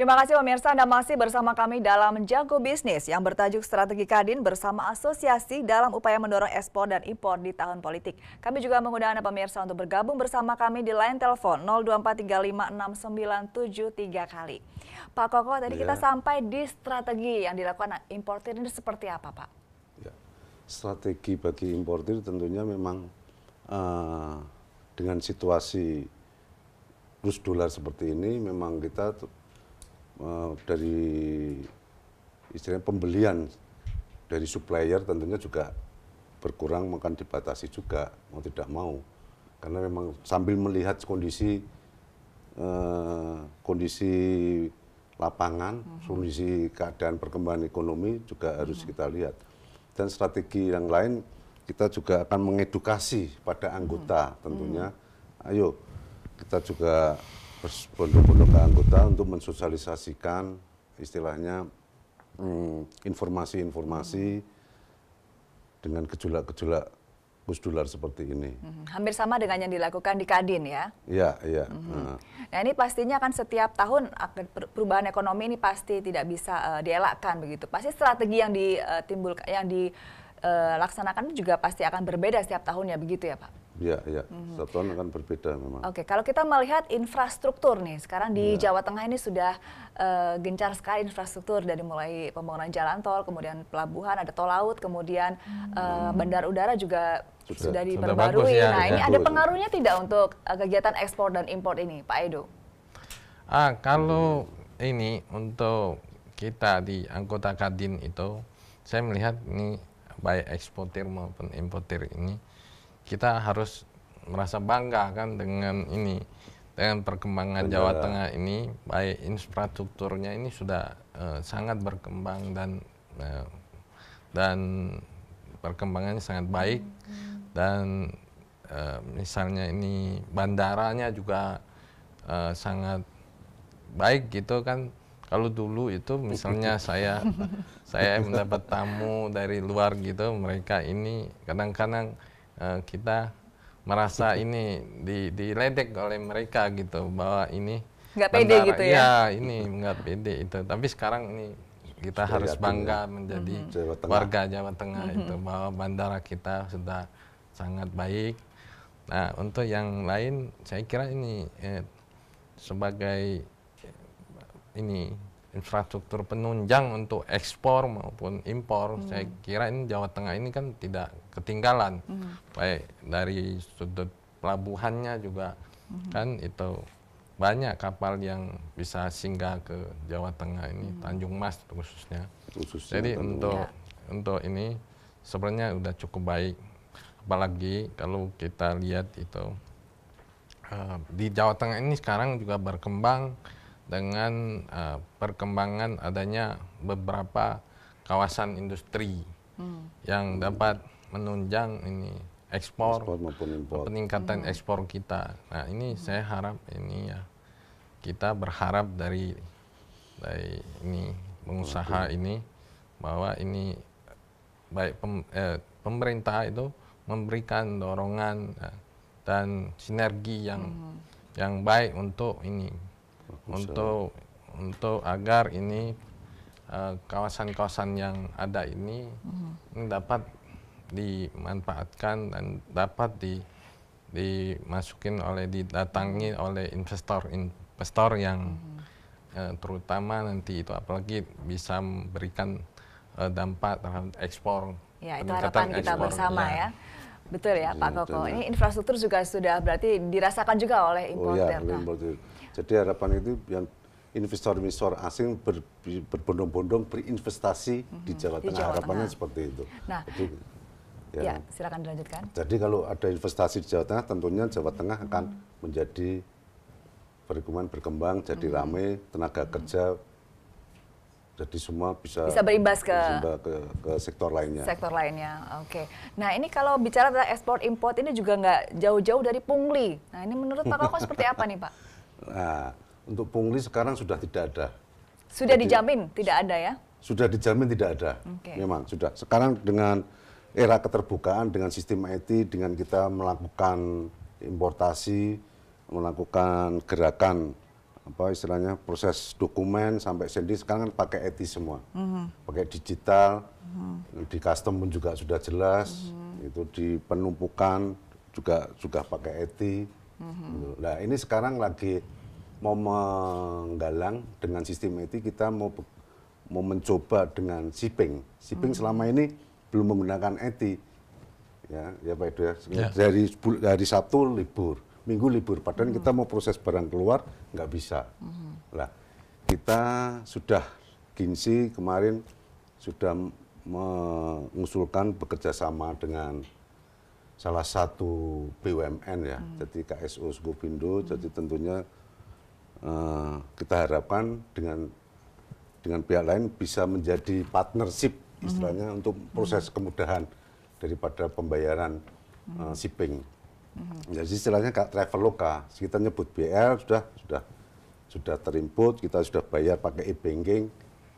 Terima kasih pemirsa Anda masih bersama kami dalam Jago Bisnis yang bertajuk Strategi Kadin bersama asosiasi dalam upaya mendorong ekspor dan impor di tahun politik. Kami juga mengundang Anda pemirsa untuk bergabung bersama kami di line telepon 024356973 kali. Pak Koko, tadi ya. kita sampai di strategi yang dilakukan nah, importir ini seperti apa Pak? Ya. Strategi bagi importir tentunya memang uh, dengan situasi Rus dolar seperti ini memang kita Eh, dari istilahnya pembelian dari supplier tentunya juga berkurang makan dibatasi juga mau tidak mau karena memang sambil melihat kondisi eh, kondisi lapangan mhm. kondisi keadaan perkembangan ekonomi juga mhm. harus kita lihat dan strategi yang lain kita juga akan mengedukasi pada anggota mhm. tentunya ayo kita juga pondok-pondok anggota untuk mensosialisasikan istilahnya hmm, informasi-informasi hmm, dengan gejolak-gejolak dolar seperti ini. Hmm, hampir sama dengan yang dilakukan di Kadin ya? Iya, iya. Hmm. Nah. nah ini pastinya akan setiap tahun perubahan ekonomi ini pasti tidak bisa uh, dielakkan begitu. Pasti strategi yang ditimbulkan, eh, yang dilaksanakan eh, juga pasti akan berbeda setiap tahun ya begitu ya Pak? Iya, iya. tahun akan berbeda memang. Oke, kalau kita melihat infrastruktur nih, sekarang di ya. Jawa Tengah ini sudah uh, gencar sekali infrastruktur dari mulai pembangunan jalan tol, kemudian pelabuhan, ada tol laut, kemudian uh, bandar udara juga sudah, sudah diperbarui. ya, nah, ya. ini ada pengaruhnya tidak untuk uh, kegiatan ekspor dan impor ini, Pak Edo? Ah, kalau hmm. ini untuk kita di anggota Kadin itu, saya melihat ini baik eksportir maupun importir ini kita harus merasa bangga kan dengan ini dengan perkembangan Benar. Jawa Tengah ini baik infrastrukturnya ini sudah uh, sangat berkembang dan uh, dan perkembangannya sangat baik hmm. dan uh, misalnya ini bandaranya juga uh, sangat baik gitu kan kalau dulu itu misalnya saya saya mendapat tamu dari luar gitu mereka ini kadang-kadang uh, kita merasa ini di, diledek oleh mereka gitu bahwa ini nggak pede bandara, gitu ya? ya ini nggak pede itu tapi sekarang ini kita ya. mm-hmm. Jawa harus bangga Tengah. menjadi Jawa warga Jawa Tengah mm-hmm. itu bahwa bandara kita sudah sangat baik nah untuk yang lain saya kira ini eh, sebagai eh, ini infrastruktur penunjang untuk ekspor maupun impor hmm. saya kira ini Jawa Tengah ini kan tidak ketinggalan. Hmm. Baik dari sudut pelabuhannya juga hmm. kan itu banyak kapal yang bisa singgah ke Jawa Tengah ini hmm. Tanjung Mas khususnya. khususnya Jadi Tanjung. untuk ya. untuk ini sebenarnya sudah cukup baik. Apalagi kalau kita lihat itu uh, di Jawa Tengah ini sekarang juga berkembang dengan uh, perkembangan adanya beberapa kawasan industri hmm. yang dapat menunjang ini ekspor, ekspor maupun impor. peningkatan hmm. ekspor kita. Nah ini hmm. saya harap ini ya kita berharap dari dari ini pengusaha hmm. ini bahwa ini baik pem, eh, pemerintah itu memberikan dorongan eh, dan sinergi yang hmm. yang baik untuk ini untuk untuk agar ini eh, kawasan-kawasan uh, yang ada ini hmm. dapat dimanfaatkan dan dapat di dimasukin oleh didatangi hmm. oleh investor investor yang hmm. uh, terutama nanti itu apalagi bisa memberikan uh, dampak terhadap ekspor ya itu harapan kita ekspor, bersama ya, ya. Betul ya Pak Koko. Ya. Ini infrastruktur juga sudah berarti dirasakan juga oleh oh, importer. Oh, ya, nah. importer. Jadi harapan itu yang investor-investor asing ber, berbondong-bondong berinvestasi -hmm. di Jawa Tengah. Harapannya seperti itu. Nah, Jadi, Ya, ya silakan dilanjutkan. Jadi kalau ada investasi di Jawa Tengah, tentunya Jawa Tengah hmm. akan menjadi perekonomian berkembang, jadi hmm. ramai, tenaga hmm. kerja, jadi semua bisa bisa berimbas ke ke, ke sektor lainnya. Sektor lainnya, oke. Okay. Nah ini kalau bicara tentang ekspor import ini juga nggak jauh-jauh dari pungli. Nah ini menurut Pak Koko seperti apa nih Pak? Nah untuk pungli sekarang sudah tidak ada. Sudah jadi, dijamin tidak ada ya? Sudah dijamin tidak ada. Okay. Memang sudah. Sekarang dengan era keterbukaan dengan sistem IT dengan kita melakukan importasi, melakukan gerakan apa istilahnya proses dokumen sampai sendi sekarang kan pakai IT semua, uh mhm. -huh. pakai digital, uh mhm. -huh. di custom pun juga sudah jelas, uh mhm. -huh. itu di penumpukan juga juga pakai IT. uh -huh. Nah ini sekarang lagi mau menggalang dengan sistem IT kita mau mau mencoba dengan shipping, shipping uh -huh. selama ini belum menggunakan eti ya ya Pak Edo ya. ya. dari dari Sabtu libur Minggu libur padahal hmm. kita mau proses barang keluar nggak bisa hmm. lah kita sudah Ginsi kemarin sudah mengusulkan bekerja sama dengan salah satu BUMN ya, hmm. jadi KSO Sukopindo, hmm. jadi tentunya uh, kita harapkan dengan dengan pihak lain bisa menjadi partnership istilahnya mhm. untuk proses mhm. kemudahan daripada pembayaran uh, shipping. Jadi istilahnya kak traveloka, kita nyebut BL sudah sudah sudah terinput, kita sudah bayar pakai e-banking,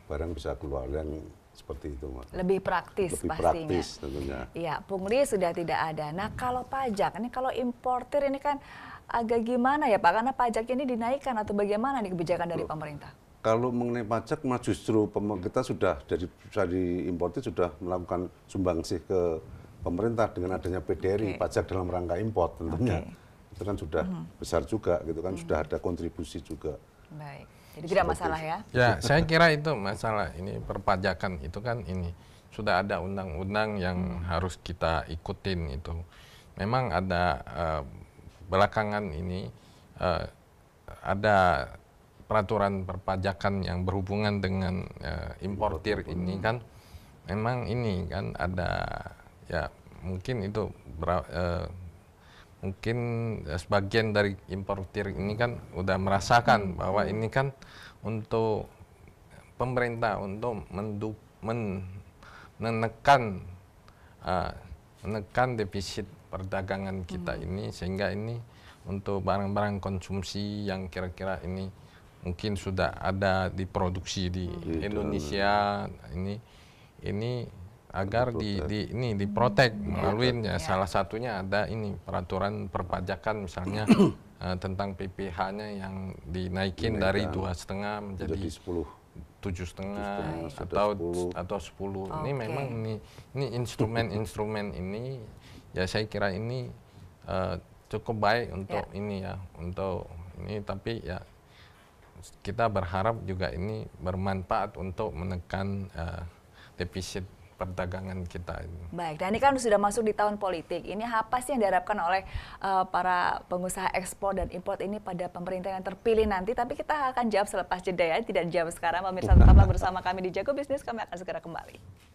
barang bisa keluar yang seperti itu, Mas. Lebih praktis Lebih pastinya. praktis tentunya. Iya, pungli sudah tidak ada. Nah, kalau pajak, ini kalau importer ini kan agak gimana ya Pak? Karena pajak ini dinaikkan atau bagaimana nih kebijakan dari pemerintah? kalau mengenai pajak mah justru kita sudah dari dari itu sudah melakukan sumbangsih ke pemerintah dengan adanya PDRI okay. pajak dalam rangka impor tentunya okay. itu kan sudah -hmm. besar juga gitu kan -hmm. sudah ada kontribusi juga. Baik. Jadi tidak masalah ya? Ya, saya kira itu masalah ini perpajakan itu kan ini sudah ada undang-undang yang hmm. harus kita ikutin itu. Memang ada uh, belakangan ini uh, ada peraturan perpajakan yang berhubungan dengan uh, importir Betul. ini kan memang ini kan ada ya mungkin itu eh, mungkin sebagian dari importir ini kan udah merasakan hmm. bahwa ini kan untuk pemerintah untuk menduk, men, menekan uh, menekan defisit perdagangan kita hmm. ini sehingga ini untuk barang-barang konsumsi yang kira-kira ini mungkin sudah ada diproduksi di hmm. Indonesia ini ini agar di, di ini diprotek hmm. melalui ya. salah ya. satunya ada ini peraturan perpajakan misalnya uh, tentang PPh-nya yang dinaikin dari dua setengah menjadi sepuluh tujuh setengah atau atau sepuluh okay. ini memang ini ini instrumen-instrumen ini ya saya kira ini uh, cukup baik untuk ya. ini ya untuk ini tapi ya kita berharap juga ini bermanfaat untuk menekan uh, defisit perdagangan kita. ini. Baik, dan ini kan sudah masuk di tahun politik. Ini apa sih yang diharapkan oleh uh, para pengusaha ekspor dan import ini pada pemerintah yang terpilih nanti? Tapi kita akan jawab selepas jeda ya, tidak jawab sekarang. Pemirsa tetaplah bersama kami di Jago Bisnis, kami akan segera kembali.